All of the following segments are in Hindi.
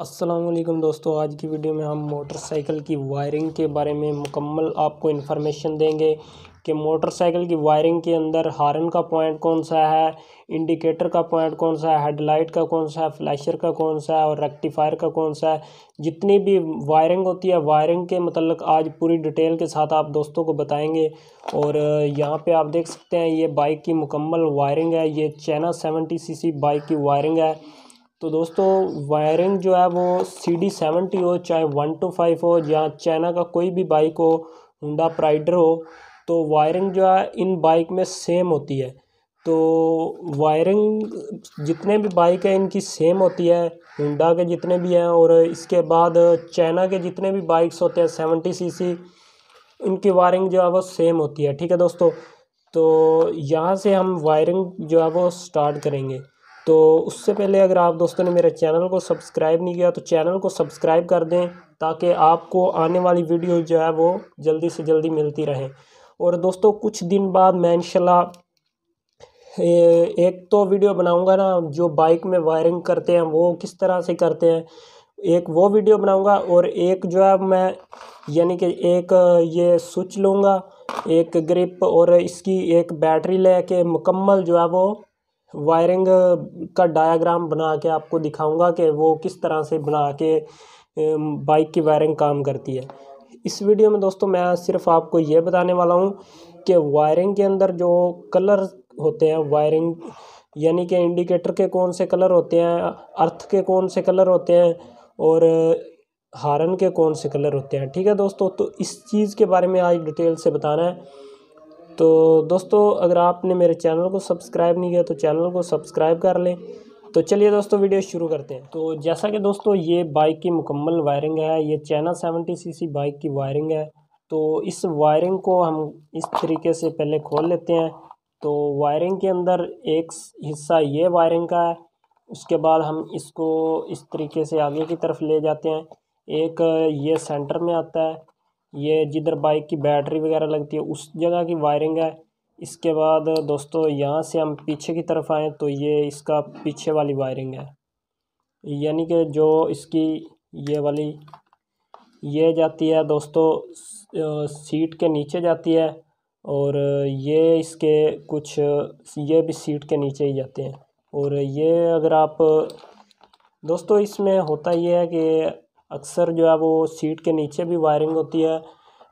असलम दोस्तों आज की वीडियो में हम मोटरसाइकिल की वायरिंग के बारे में मुकम्मल आपको इन्फॉर्मेशन देंगे कि मोटरसाइकिल की वायरिंग के अंदर हारन का पॉइंट कौन सा है इंडिकेटर का पॉइंट कौन सा है हेडलाइट का कौन सा है फ्लैशर का कौन सा है और रेक्टिफायर का कौन सा है जितनी भी वायरिंग होती है वायरिंग के मतलब आज पूरी डिटेल के साथ आप दोस्तों को बताएंगे और यहाँ पे आप देख सकते हैं ये बाइक की मुकम्मल वायरिंग है ये चैना सेवेंटी सी बाइक की वायरिंग है तो दोस्तों वायरिंग जो है वो सी डी सेवेंटी हो चाहे वन टू फाइव हो या चाइना का कोई भी बाइक हो हुडा प्राइडर हो तो वायरिंग जो है इन बाइक में सेम होती है तो वायरिंग जितने भी बाइक हैं इनकी सेम होती है हुडा के जितने भी हैं और इसके बाद चाइना के जितने भी बाइक्स होते हैं सेवेंटी सी सी इनकी वायरिंग जो है वो सेम होती है ठीक है दोस्तों तो यहाँ से हम वायरिंग जो है वो स्टार्ट करेंगे तो उससे पहले अगर आप दोस्तों ने मेरे चैनल को सब्सक्राइब नहीं किया तो चैनल को सब्सक्राइब कर दें ताकि आपको आने वाली वीडियो जो है वो जल्दी से जल्दी मिलती रहे और दोस्तों कुछ दिन बाद मैं इनशाला एक तो वीडियो बनाऊंगा ना जो बाइक में वायरिंग करते हैं वो किस तरह से करते हैं एक वो वीडियो बनाऊंगा और एक जो है मैं यानी कि एक ये स्विच लूँगा एक ग्रिप और इसकी एक बैटरी लेके मुकम्मल जो है वो वायरिंग का डायाग्राम बना के आपको दिखाऊंगा कि वो किस तरह से बना के बाइक की वायरिंग काम करती है इस वीडियो में दोस्तों मैं सिर्फ आपको ये बताने वाला हूँ कि वायरिंग के अंदर जो कलर होते हैं वायरिंग यानी कि इंडिकेटर के कौन से कलर होते हैं अर्थ के कौन से कलर होते हैं और हारन के कौन से कलर होते हैं ठीक है दोस्तों तो इस चीज़ के बारे में आज डिटेल से बताना है तो दोस्तों अगर आपने मेरे चैनल को सब्सक्राइब नहीं किया तो चैनल को सब्सक्राइब कर लें तो चलिए दोस्तों वीडियो शुरू करते हैं तो जैसा कि दोस्तों ये बाइक की मुकम्मल वायरिंग है ये चैना सेवेंटी सीसी बाइक की वायरिंग है तो इस वायरिंग को हम इस तरीके से पहले खोल लेते हैं तो वायरिंग के अंदर एक हिस्सा ये वायरिंग का है उसके बाद हम इसको इस तरीके से आगे की तरफ ले जाते हैं एक ये सेंटर में आता है ये जिधर बाइक की बैटरी वगैरह लगती है उस जगह की वायरिंग है इसके बाद दोस्तों यहाँ से हम पीछे की तरफ आएँ तो ये इसका पीछे वाली वायरिंग है यानी कि जो इसकी ये वाली ये जाती है दोस्तों सीट के नीचे जाती है और ये इसके कुछ ये भी सीट के नीचे ही जाते हैं और ये अगर आप दोस्तों इसमें होता ये है कि अक्सर जो है वो सीट के नीचे भी वायरिंग होती है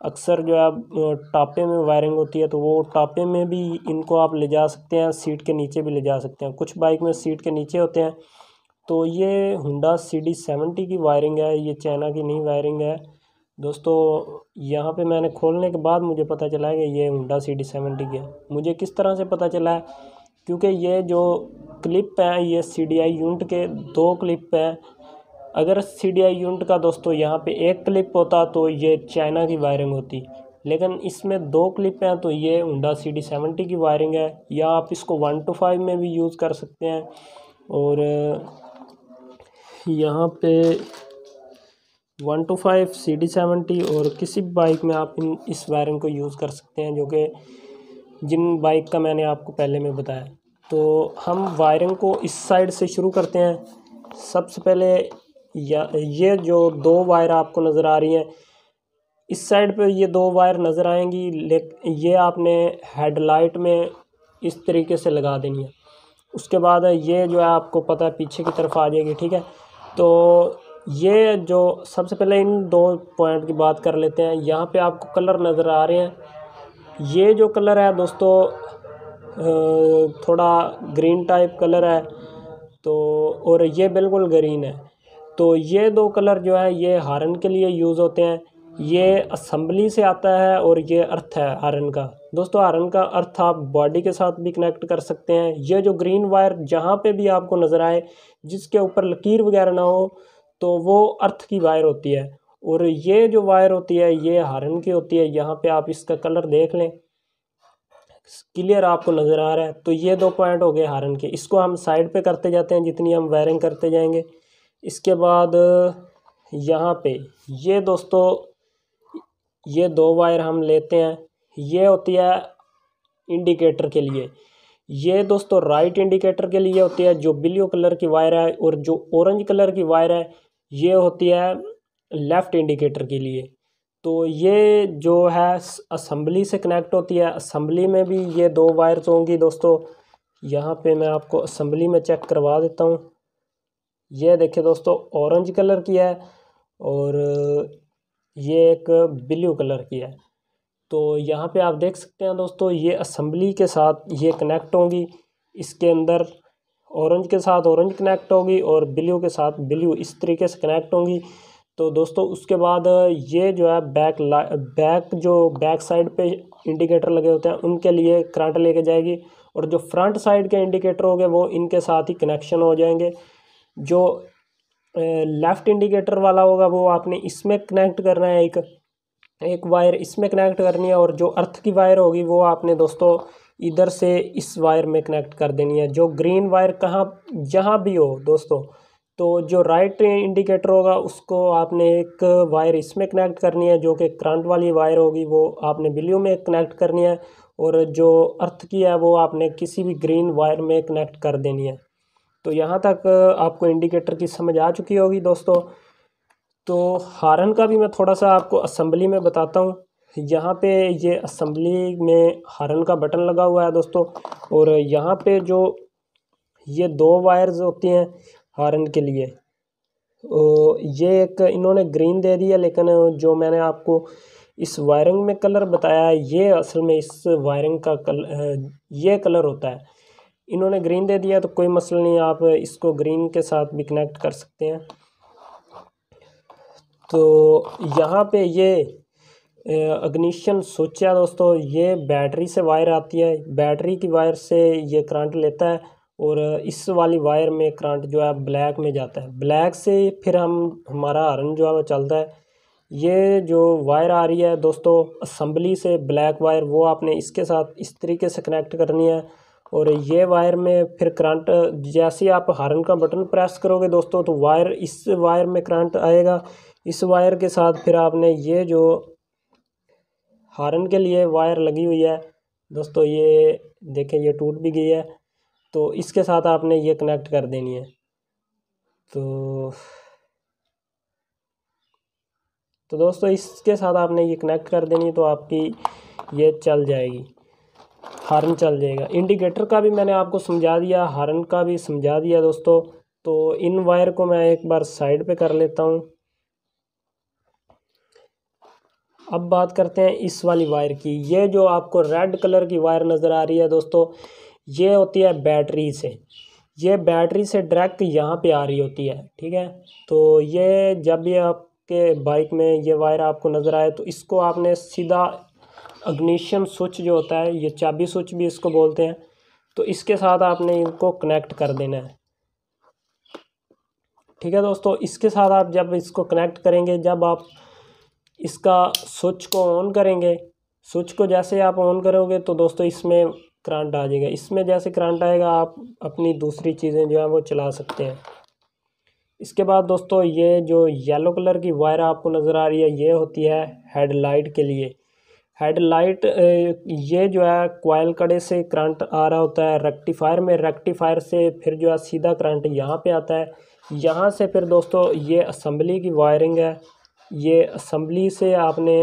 अक्सर जो है टापे में वायरिंग होती है तो वो टापे में भी इनको आप ले जा सकते हैं सीट के नीचे भी ले जा सकते हैं कुछ बाइक में सीट के नीचे होते हैं तो ये हुडा सी डी सेवेंटी की वायरिंग है ये चाइना की नहीं वायरिंग है दोस्तों यहाँ पे मैंने खोलने के बाद मुझे पता चला है कि ये हुडा सी डी सेवेंटी की है मुझे किस तरह से पता चला है क्योंकि ये जो क्लिप हैं ये सी डी आई यूनिट के दो क्लिप हैं अगर सी डी आई यूनिट का दोस्तों यहाँ पे एक क्लिप होता तो ये चाइना की वायरिंग होती लेकिन इसमें दो क्लिप हैं तो ये उंडा सी डी सेवेंटी की वायरिंग है या आप इसको वन टू फाइव में भी यूज़ कर सकते हैं और यहाँ पे one two five C D seventy और किसी भी बाइक में आप इन इस वायरिंग को यूज़ कर सकते हैं जो कि जिन बाइक का मैंने आपको पहले में बताया तो हम वायरिंग को इस साइड से शुरू करते हैं सबसे पहले या ये जो दो वायर आपको नज़र आ रही हैं इस साइड पे ये दो वायर नज़र आएंगी लेकिन ये आपने हेडलाइट में इस तरीके से लगा देनी है उसके बाद ये जो है आपको पता है पीछे की तरफ आ जाएगी ठीक है तो ये जो सबसे पहले इन दो पॉइंट की बात कर लेते हैं यहाँ पे आपको कलर नज़र आ रहे हैं ये जो कलर है दोस्तों थोड़ा ग्रीन टाइप कलर है तो और ये बिल्कुल ग्रीन है तो ये दो कलर जो है ये हारन के लिए यूज़ होते हैं ये असम्बली से आता है और ये अर्थ है हारन का दोस्तों हारन का अर्थ आप बॉडी के साथ भी कनेक्ट कर सकते हैं ये जो ग्रीन वायर जहाँ पे भी आपको नज़र आए जिसके ऊपर लकीर वगैरह ना हो तो वो अर्थ की वायर होती है और ये जो वायर होती है ये हारन की होती है यहाँ पे आप इसका कलर देख लें क्लियर आपको नज़र आ रहा है तो ये दो पॉइंट हो गए हारन के इसको हम साइड पर करते जाते हैं जितनी हम वायरिंग करते जाएंगे इसके बाद यहाँ पे ये दोस्तों ये दो वायर हम लेते हैं ये होती है इंडिकेटर के लिए ये दोस्तों राइट इंडिकेटर के लिए होती है जो ब्लू कलर की वायर है और जो ऑरेंज कलर की वायर है ये होती है लेफ़्ट इंडिकेटर के लिए तो ये जो है असम्बली से कनेक्ट होती है असम्बली में भी ये दो वायर्स होंगी दोस्तों यहाँ पे मैं आपको असम्बली में चेक करवा देता हूँ ये देखिए दोस्तों ऑरेंज कलर की है और ये एक ब्लू कलर की है तो यहाँ पे आप देख सकते हैं दोस्तों ये असम्बली के साथ ये कनेक्ट होंगी इसके अंदर ऑरेंज के साथ ऑरेंज कनेक्ट होगी और ब्लू के साथ ब्लू इस तरीके से कनेक्ट होंगी तो दोस्तों उसके बाद ये जो है बैक ला बैक जो बैक साइड पे इंडिकेटर लगे होते हैं उनके लिए करंट लेके जाएगी और जो फ्रंट साइड के इंडिकेटर होंगे वो इनके साथ ही कनेक्शन हो जाएंगे जो लेफ़्ट इंडिकेटर वाला होगा वो आपने इसमें कनेक्ट करना है एक एक वायर इसमें कनेक्ट करनी है और जो अर्थ की वायर होगी वो आपने दोस्तों इधर से इस वायर में कनेक्ट कर देनी है जो ग्रीन वायर कहाँ जहाँ भी हो दोस्तों तो जो राइट इंडिकेटर होगा उसको आपने एक वायर इसमें कनेक्ट करनी है जो कि करंट वाली वायर होगी वो आपने बिल्यू में कनेक्ट करनी है और जो अर्थ की है वो आपने किसी भी ग्रीन वायर में कनेक्ट कर देनी है तो यहाँ तक आपको इंडिकेटर की समझ आ चुकी होगी दोस्तों तो हारन का भी मैं थोड़ा सा आपको असम्बली में बताता हूँ यहाँ पे ये असम्बली में हारन का बटन लगा हुआ है दोस्तों और यहाँ पे जो ये दो वायर्स होती हैं हारन के लिए और ये एक इन्होंने ग्रीन दे दिया लेकिन जो मैंने आपको इस वायरिंग में कलर बताया है ये असल में इस वायरिंग का कल ये कलर होता है इन्होंने ग्रीन दे दिया तो कोई मसला नहीं आप इसको ग्रीन के साथ भी कनेक्ट कर सकते हैं तो यहाँ पे ये अग्निशन स्विच है दोस्तों ये बैटरी से वायर आती है बैटरी की वायर से ये करंट लेता है और इस वाली वायर में करंट जो है ब्लैक में जाता है ब्लैक से फिर हम हमारा हरन जो है वो चलता है ये जो वायर आ रही है दोस्तों असम्बली से ब्लैक वायर वो आपने इसके साथ इस तरीके से कनेक्ट करनी है और ये वायर में फिर करंट जैसे आप हारन का बटन प्रेस करोगे दोस्तों तो वायर इस वायर में करंट आएगा इस वायर के साथ फिर आपने ये जो हारन के लिए वायर लगी हुई है दोस्तों ये देखें ये टूट भी गई है तो इसके साथ आपने ये कनेक्ट कर देनी है तो तो दोस्तों इसके साथ आपने ये कनेक्ट कर देनी है तो आपकी ये चल जाएगी हार्न चल जाएगा इंडिकेटर का भी मैंने आपको समझा दिया हारन का भी समझा दिया दोस्तों तो इन वायर को मैं एक बार साइड पे कर लेता हूँ अब बात करते हैं इस वाली वायर की ये जो आपको रेड कलर की वायर नज़र आ रही है दोस्तों ये होती है बैटरी से ये बैटरी से डायरेक्ट यहाँ पे आ रही होती है ठीक है तो ये जब भी आपके बाइक में ये वायर आपको नज़र आए तो इसको आपने सीधा अग्निशियम स्विच जो होता है ये चाबी स्विच भी इसको बोलते हैं तो इसके साथ आपने इनको कनेक्ट कर देना है ठीक है दोस्तों इसके साथ आप जब इसको कनेक्ट करेंगे जब आप इसका स्विच को ऑन करेंगे स्विच को जैसे आप ऑन करोगे तो दोस्तों इसमें करंट आ जाएगा इसमें जैसे करंट आएगा आप अपनी दूसरी चीज़ें जो हैं वो चला सकते हैं इसके बाद दोस्तों ये जो येलो कलर की वायर आपको नज़र आ रही है ये होती है हेडलाइट के लिए हेडलाइट ये जो है कोयल कड़े से करंट आ रहा होता है रेक्टिफायर में रेक्टिफायर से फिर जो है सीधा करंट यहाँ पे आता है यहाँ से फिर दोस्तों ये असम्बली की वायरिंग है ये असम्बली से आपने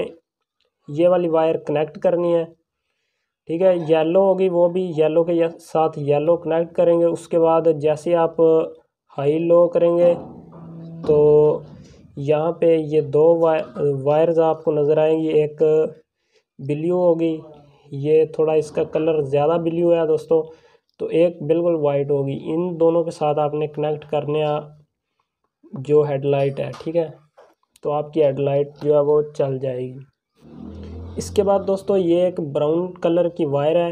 ये वाली वायर कनेक्ट करनी है ठीक है येलो होगी वो भी येलो के साथ येलो कनेक्ट करेंगे उसके बाद जैसे आप हाई लो करेंगे तो यहाँ पे ये दो वायर वायर्स आपको नज़र आएंगी एक ब्ल्यू होगी ये थोड़ा इसका कलर ज़्यादा ब्ल्यू है दोस्तों तो एक बिल्कुल वाइट होगी इन दोनों के साथ आपने कनेक्ट करने आ, जो हेडलाइट है ठीक है तो आपकी हेडलाइट जो है वो चल जाएगी इसके बाद दोस्तों ये एक ब्राउन कलर की वायर है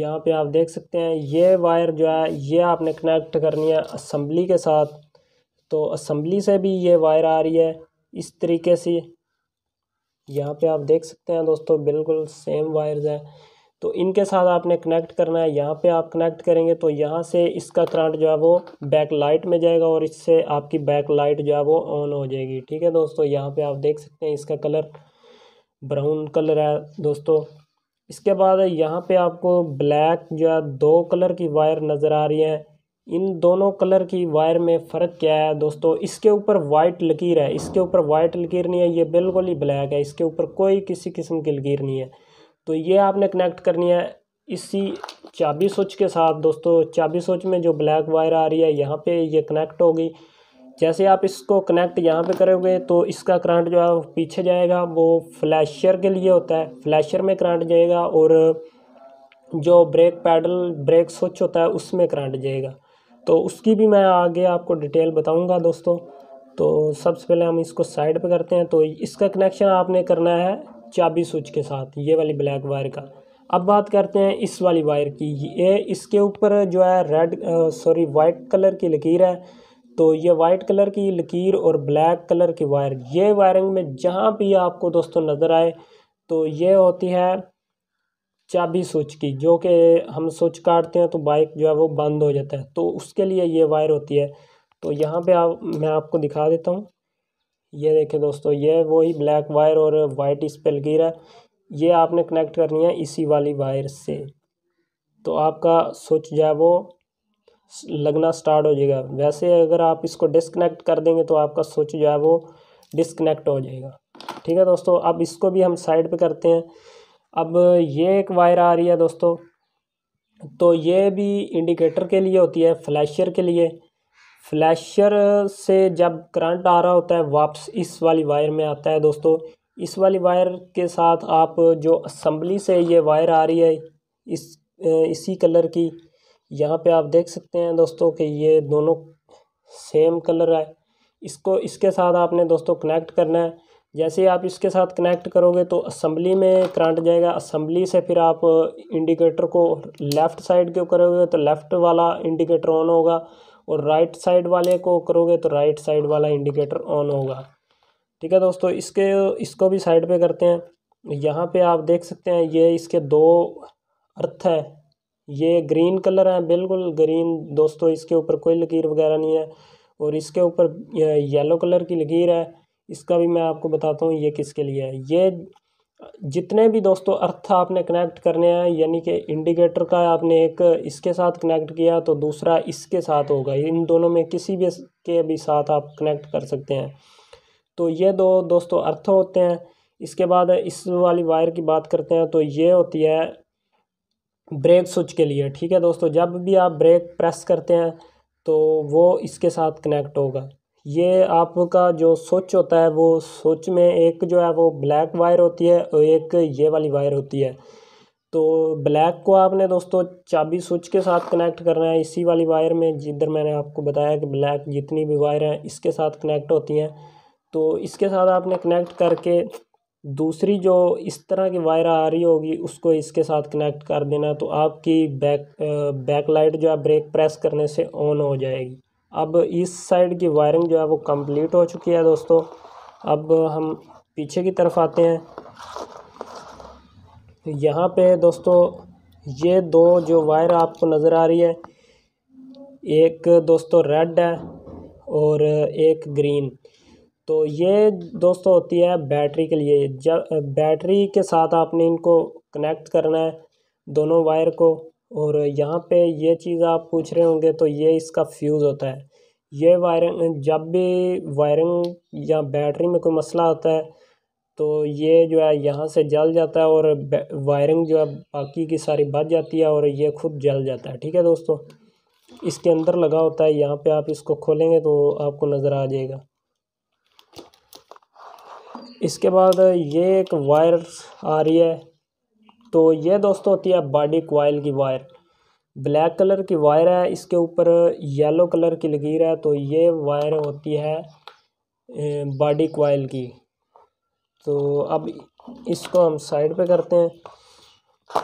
यहाँ पे आप देख सकते हैं ये वायर जो है ये आपने कनेक्ट करनी है असम्बली के साथ तो असम्बली से भी ये वायर आ रही है इस तरीके से यहाँ पे आप देख सकते हैं दोस्तों बिल्कुल सेम वायर्स हैं तो इनके साथ आपने कनेक्ट करना है यहाँ पे आप कनेक्ट करेंगे तो यहाँ से इसका करंट जो है वो बैक लाइट में जाएगा और इससे आपकी बैक लाइट जो है वो ऑन हो जाएगी ठीक है दोस्तों यहाँ पे आप देख सकते हैं इसका कलर ब्राउन कलर है दोस्तों इसके बाद यहाँ पे आपको ब्लैक जो है दो कलर की वायर नज़र आ रही है इन दोनों कलर की वायर में फ़र्क क्या है दोस्तों इसके ऊपर वाइट लकीर है इसके ऊपर वाइट लकीर नहीं है ये बिल्कुल ही ब्लैक है इसके ऊपर कोई किसी किस्म की लकीर नहीं है तो ये आपने कनेक्ट करनी है इसी चाबी स्विच के साथ दोस्तों चाबी स्विच में जो ब्लैक वायर आ रही है यहाँ पे ये कनेक्ट होगी जैसे आप इसको कनेक्ट यहाँ पे करोगे तो इसका करंट जो है पीछे जाएगा वो फ्लैशर के लिए होता है फ्लैशर में करंट जाएगा और जो ब्रेक पैडल ब्रेक स्विच होता है उसमें करंट जाएगा तो उसकी भी मैं आगे आपको डिटेल बताऊंगा दोस्तों तो सबसे पहले हम इसको साइड पे करते हैं तो इसका कनेक्शन आपने करना है चाबी स्विच के साथ ये वाली ब्लैक वायर का अब बात करते हैं इस वाली वायर की ये इसके ऊपर जो है रेड सॉरी वाइट कलर की लकीर है तो ये वाइट कलर की लकीर और ब्लैक कलर की वायर ये वायरिंग में जहाँ भी आपको दोस्तों नज़र आए तो ये होती है चाबी स्विच की जो कि हम स्विच काटते हैं तो बाइक जो है वो बंद हो जाता है तो उसके लिए ये वायर होती है तो यहाँ पे आप मैं आपको दिखा देता हूँ ये देखें दोस्तों ये वही ब्लैक वायर और वाइट इस पर लगी है ये आपने कनेक्ट करनी है इसी वाली वायर से तो आपका स्विच जो है वो लगना स्टार्ट हो जाएगा वैसे अगर आप इसको डिसकनेक्ट कर देंगे तो आपका स्विच जो है वो डिसकनेक्ट हो जाएगा ठीक है दोस्तों अब इसको भी हम साइड पे करते हैं अब ये एक वायर आ रही है दोस्तों तो ये भी इंडिकेटर के लिए होती है फ्लैशर के लिए फ्लैशर से जब करंट आ रहा होता है वापस इस वाली वायर में आता है दोस्तों इस वाली वायर के साथ आप जो असम्बली से ये वायर आ रही है इस इसी कलर की यहाँ पे आप देख सकते हैं दोस्तों कि ये दोनों सेम कलर है इसको इसके साथ आपने दोस्तों कनेक्ट करना है जैसे आप इसके साथ कनेक्ट करोगे तो असम्बली में करंट जाएगा असम्बली से फिर आप इंडिकेटर को लेफ़्ट साइड को करोगे तो लेफ़्ट वाला इंडिकेटर ऑन होगा और राइट साइड वाले को करोगे तो राइट साइड वाला इंडिकेटर ऑन होगा ठीक है दोस्तों इसके इसको भी साइड पे करते हैं यहाँ पे आप देख सकते हैं ये इसके दो अर्थ है ये ग्रीन कलर है बिल्कुल ग्रीन दोस्तों इसके ऊपर कोई लकीर वगैरह नहीं है और इसके ऊपर येलो कलर की लकीर है इसका भी मैं आपको बताता हूँ ये किसके लिए है ये जितने भी दोस्तों अर्थ आपने कनेक्ट करने हैं यानी कि इंडिकेटर का आपने एक इसके साथ कनेक्ट किया तो दूसरा इसके साथ होगा इन दोनों में किसी भी के भी साथ आप कनेक्ट कर सकते हैं तो ये दो दोस्तों अर्थ होते हैं इसके बाद इस वाली वायर की बात करते हैं तो ये होती है ब्रेक स्विच के लिए ठीक है दोस्तों जब भी आप ब्रेक प्रेस करते हैं तो वो इसके साथ कनेक्ट होगा ये आपका जो सोच होता है वो सोच में एक जो है वो ब्लैक वायर होती है और एक ये वाली वायर होती है तो ब्लैक को आपने दोस्तों चाबी स्विच के साथ कनेक्ट करना है इसी वाली वायर में जिधर मैंने आपको बताया कि ब्लैक जितनी भी वायर हैं इसके साथ कनेक्ट होती हैं तो इसके साथ आपने कनेक्ट करके दूसरी जो इस तरह की वायर आ रही होगी उसको इसके साथ कनेक्ट कर देना तो आपकी बैक बैक लाइट जो है ब्रेक प्रेस करने से ऑन हो जाएगी अब इस साइड की वायरिंग जो है वो कंप्लीट हो चुकी है दोस्तों अब हम पीछे की तरफ आते हैं यहाँ पे दोस्तों ये दो जो वायर आपको नज़र आ रही है एक दोस्तों रेड है और एक ग्रीन तो ये दोस्तों होती है बैटरी के लिए जब बैटरी के साथ आपने इनको कनेक्ट करना है दोनों वायर को और यहाँ पे ये चीज़ आप पूछ रहे होंगे तो ये इसका फ्यूज़ होता है ये वायरिंग जब भी वायरिंग या बैटरी में कोई मसला होता है तो ये जो है यहाँ से जल जाता है और वायरिंग जो है बाकी की सारी बच जाती है और ये खुद जल जाता है ठीक है दोस्तों इसके अंदर लगा होता है यहाँ पे आप इसको खोलेंगे तो आपको नज़र आ जाएगा इसके बाद ये एक वायर आ रही है तो ये दोस्तों होती है बॉडी कोयल की वायर ब्लैक कलर की वायर है इसके ऊपर येलो कलर की लकीर है तो ये वायर होती है बॉडी कोयल की तो अब इसको हम साइड पे करते हैं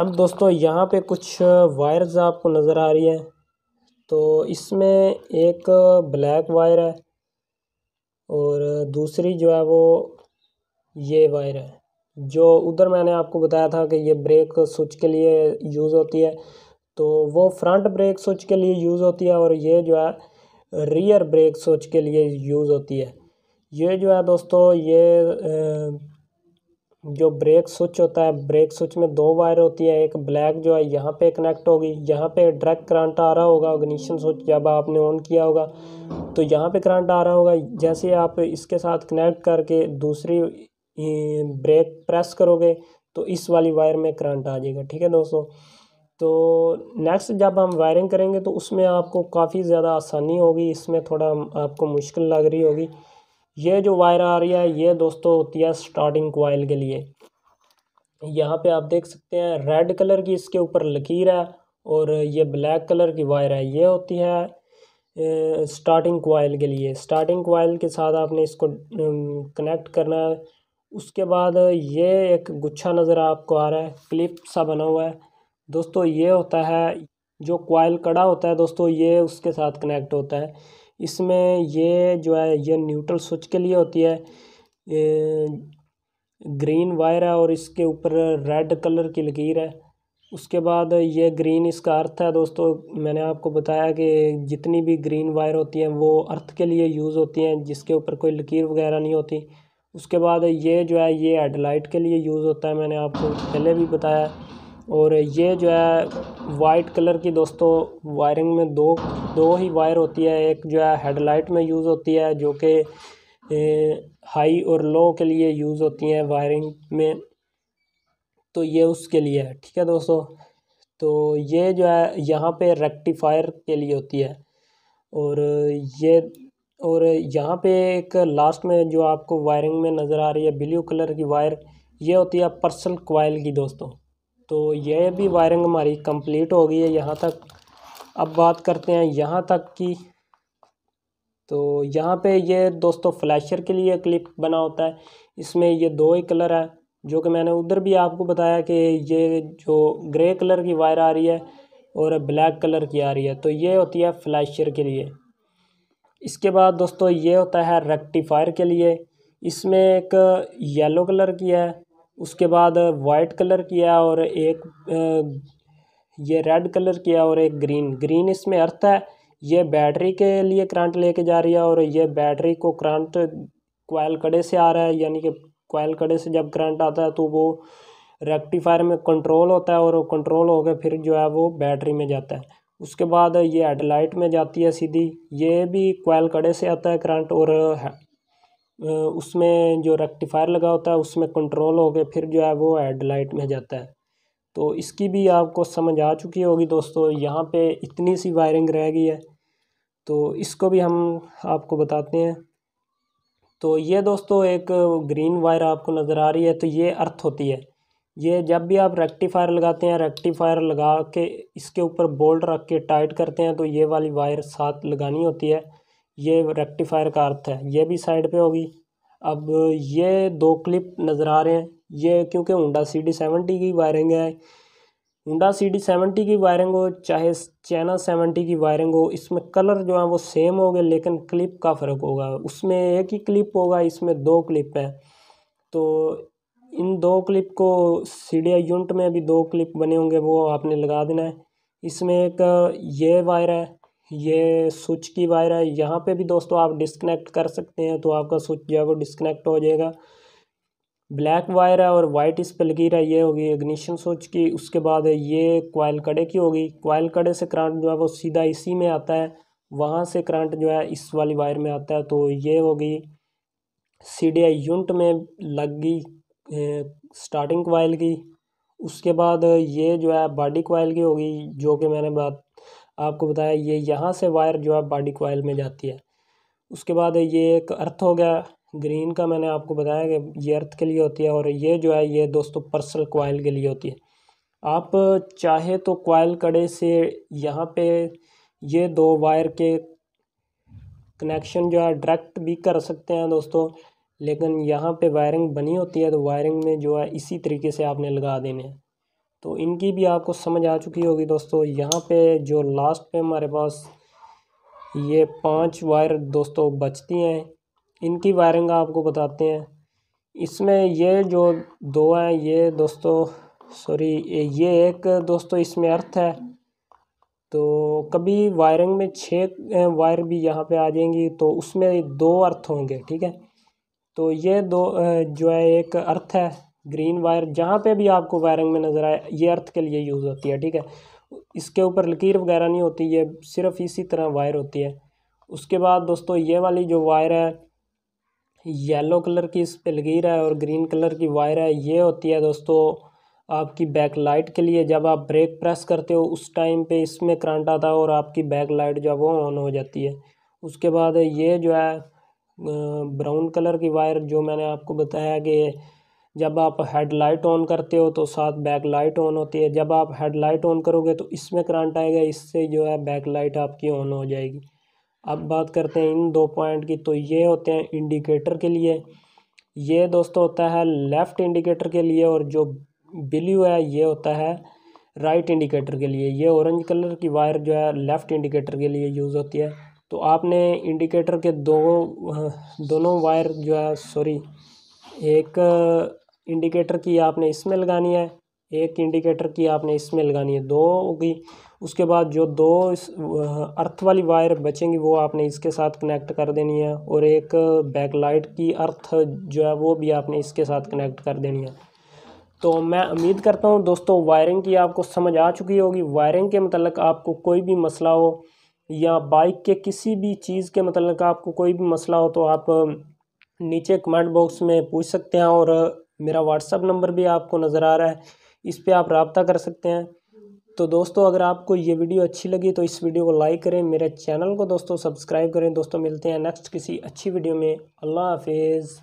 अब दोस्तों यहाँ पे कुछ वायर्स आपको नज़र आ रही है तो इसमें एक ब्लैक वायर है और दूसरी जो है वो ये वायर है जो उधर मैंने आपको बताया था कि ये ब्रेक स्विच के लिए यूज़ होती है तो वो फ्रंट ब्रेक स्विच के लिए यूज़ होती है और ये जो है रियर ब्रेक स्विच के लिए यूज़ होती है ये जो है दोस्तों ये जो ब्रेक स्विच होता है ब्रेक स्विच में दो वायर होती है एक ब्लैक जो है यहाँ पे कनेक्ट होगी यहाँ पे डायरेक्ट करंट आ रहा होगा अग्निशन स्विच जब आपने ऑन किया होगा तो यहाँ पे करंट आ रहा होगा जैसे आप इसके साथ कनेक्ट करके दूसरी ब्रेक प्रेस करोगे तो इस वाली वायर में करंट आ जाएगा ठीक है दोस्तों तो नेक्स्ट जब हम वायरिंग करेंगे तो उसमें आपको काफ़ी ज़्यादा आसानी होगी इसमें थोड़ा आपको मुश्किल लग रही होगी ये जो वायर आ रही है ये दोस्तों होती है स्टार्टिंग कोयल के लिए यहाँ पे आप देख सकते हैं रेड कलर की इसके ऊपर लकीर है और ये ब्लैक कलर की वायर है ये होती है स्टार्टिंग कोयल के लिए स्टार्टिंग कोयल के साथ आपने इसको कनेक्ट करना है उसके बाद ये एक गुच्छा नज़र आपको आ रहा है क्लिप सा बना हुआ है दोस्तों ये होता है जो क्वाइल कड़ा होता है दोस्तों ये उसके साथ कनेक्ट होता है इसमें ये जो है ये न्यूट्रल स्विच के लिए होती है ग्रीन वायर है और इसके ऊपर रेड कलर की लकीर है उसके बाद ये ग्रीन इसका अर्थ है दोस्तों मैंने आपको बताया कि जितनी भी ग्रीन वायर होती हैं वो अर्थ के लिए यूज़ होती हैं जिसके ऊपर कोई लकीर वगैरह नहीं होती उसके बाद ये जो है ये हेडलाइट के लिए यूज़ होता है मैंने आपको पहले भी बताया और ये जो है वाइट कलर की दोस्तों वायरिंग में दो दो ही वायर होती है एक जो है हेडलाइट में यूज़ होती है जो कि हाई और लो के लिए यूज़ होती हैं वायरिंग में तो ये उसके लिए है ठीक है दोस्तों तो ये जो है यहाँ पे रेक्टिफायर के लिए होती है और ये और यहाँ पे एक लास्ट में जो आपको वायरिंग में नज़र आ रही है ब्लू कलर की वायर ये होती है पर्सनल क्वाइल की दोस्तों तो यह भी वायरिंग हमारी कंप्लीट हो गई है यहाँ तक अब बात करते हैं यहाँ तक की तो यहाँ पे ये दोस्तों फ्लैशर के लिए क्लिप बना होता है इसमें ये दो ही कलर है जो कि मैंने उधर भी आपको बताया कि ये जो ग्रे कलर की वायर आ रही है और ब्लैक कलर की आ रही है तो ये होती है फ्लैशर के लिए इसके बाद दोस्तों ये होता है रेक्टिफायर के लिए इसमें एक येलो कलर की है उसके बाद वाइट कलर की है और एक ये रेड कलर की है और एक ग्रीन ग्रीन इसमें अर्थ है ये बैटरी के लिए करंट लेके जा रही है और ये बैटरी को करंट कोयल कड़े से आ रहा है यानी कि कोयल कड़े से जब करंट आता है तो वो रेक्टिफायर में कंट्रोल होता है और कंट्रोल होकर फिर जो है वो बैटरी में जाता है उसके बाद ये हेडलाइट में जाती है सीधी ये भी क्वाइल कड़े से आता है करंट और उसमें जो रेक्टिफायर लगा होता है उसमें कंट्रोल हो गए फिर जो है वो हेडलाइट में जाता है तो इसकी भी आपको समझ आ चुकी होगी दोस्तों यहाँ पे इतनी सी वायरिंग रह गई है तो इसको भी हम आपको बताते हैं तो ये दोस्तों एक ग्रीन वायर आपको नज़र आ रही है तो ये अर्थ होती है ये जब भी आप रेक्टिफायर लगाते हैं रेक्टिफायर लगा के इसके ऊपर बोल्ट रख के टाइट करते हैं तो ये वाली वायर साथ लगानी होती है ये रेक्टिफायर का अर्थ है ये भी साइड पे होगी अब ये दो क्लिप नज़र आ रहे हैं ये क्योंकि होंडा सी डी सेवेंटी की वायरिंग है होंडा सी डी सेवेंटी की वायरिंग हो चाहे चैना सेवेंटी की वायरिंग हो इसमें कलर जो है वो सेम गए लेकिन क्लिप का फ़र्क होगा उसमें एक ही क्लिप होगा इसमें दो क्लिप हैं तो इन दो क्लिप को सीडिया यूनिट में भी दो क्लिप बने होंगे वो आपने लगा देना है इसमें एक ये वायर है ये स्विच की वायर है यहाँ पे भी दोस्तों आप डिस्कनेक्ट कर सकते हैं तो आपका स्विच जो है वो डिस्कनेक्ट हो जाएगा ब्लैक वायर है और वाइट इस पर लगी रहा है ये होगी इग्निशन स्विच की उसके बाद ये क्वाइल कड़े की होगी क्वाइल कड़े से करंट जो है वो सीधा इसी में आता है वहाँ से करंट जो है इस वाली वायर में आता है तो ये होगी सी डी आई यूनिट में लग गई स्टार्टिंग कोयल की उसके बाद ये जो है बॉडी कोयल की होगी जो कि मैंने बात आपको बताया ये यहाँ से वायर जो है बॉडी कोयल में जाती है उसके बाद ये एक अर्थ हो गया ग्रीन का मैंने आपको बताया कि ये अर्थ के लिए होती है और ये जो है ये दोस्तों पर्सल कोयल के लिए होती है आप चाहे तो कोयल कड़े से यहाँ पे ये दो वायर के कनेक्शन जो है डायरेक्ट भी कर सकते हैं दोस्तों लेकिन यहाँ पे वायरिंग बनी होती है तो वायरिंग में जो है इसी तरीके से आपने लगा देने हैं तो इनकी भी आपको समझ आ चुकी होगी दोस्तों यहाँ पे जो लास्ट पे हमारे पास ये पांच वायर दोस्तों बचती हैं इनकी वायरिंग आपको बताते हैं इसमें ये जो दो हैं ये दोस्तों सॉरी ये एक दोस्तों इसमें अर्थ है तो कभी वायरिंग में छः वायर भी यहाँ पे आ जाएंगी तो उसमें दो अर्थ होंगे ठीक है तो ये दो जो है एक अर्थ है ग्रीन वायर जहाँ पे भी आपको वायरिंग में नज़र आए ये अर्थ के लिए यूज़ होती है ठीक है इसके ऊपर लकीर वगैरह नहीं होती ये सिर्फ इसी तरह वायर होती है उसके बाद दोस्तों ये वाली जो वायर है येलो कलर की इस पर लकीर है और ग्रीन कलर की वायर है ये होती है दोस्तों आपकी बैक लाइट के लिए जब आप ब्रेक प्रेस करते हो उस टाइम पे इसमें करंट आता है और आपकी बैक लाइट जो है वो ऑन हो जाती है उसके बाद ये जो है ब्राउन कलर की वायर जो मैंने आपको बताया कि जब आप हेडलाइट ऑन करते हो तो साथ बैक लाइट ऑन होती है जब आप हेडलाइट ऑन करोगे तो इसमें करंट आएगा इससे जो है बैक लाइट आपकी ऑन हो जाएगी अब बात करते हैं इन दो पॉइंट की तो ये होते हैं इंडिकेटर के लिए ये दोस्तों होता है लेफ़्ट इंडिकेटर के लिए और जो ब्ल्यू है ये होता है राइट इंडिकेटर के लिए ये ऑरेंज कलर की वायर जो है लेफ़्ट इंडिकेटर के लिए यूज़ होती है तो आपने इंडिकेटर के दो दोनों वायर जो है सॉरी एक इंडिकेटर की आपने इसमें लगानी है एक इंडिकेटर की आपने इसमें लगानी है दो होगी उसके बाद जो दो अर्थ वाली वायर बचेंगी वो आपने इसके साथ कनेक्ट कर देनी है और एक बैकलाइट की अर्थ जो है वो भी आपने इसके साथ कनेक्ट कर देनी है तो मैं उम्मीद करता हूँ दोस्तों वायरिंग की आपको समझ आ चुकी होगी वायरिंग के मतलब आपको कोई भी मसला हो या बाइक के किसी भी चीज़ के मतलब का आपको कोई भी मसला हो तो आप नीचे कमेंट बॉक्स में पूछ सकते हैं और मेरा व्हाट्सअप नंबर भी आपको नज़र आ रहा है इस पर आप रबता कर सकते हैं तो दोस्तों अगर आपको ये वीडियो अच्छी लगी तो इस वीडियो को लाइक करें मेरे चैनल को दोस्तों सब्सक्राइब करें दोस्तों मिलते हैं नेक्स्ट किसी अच्छी वीडियो में अल्लाह हाफिज़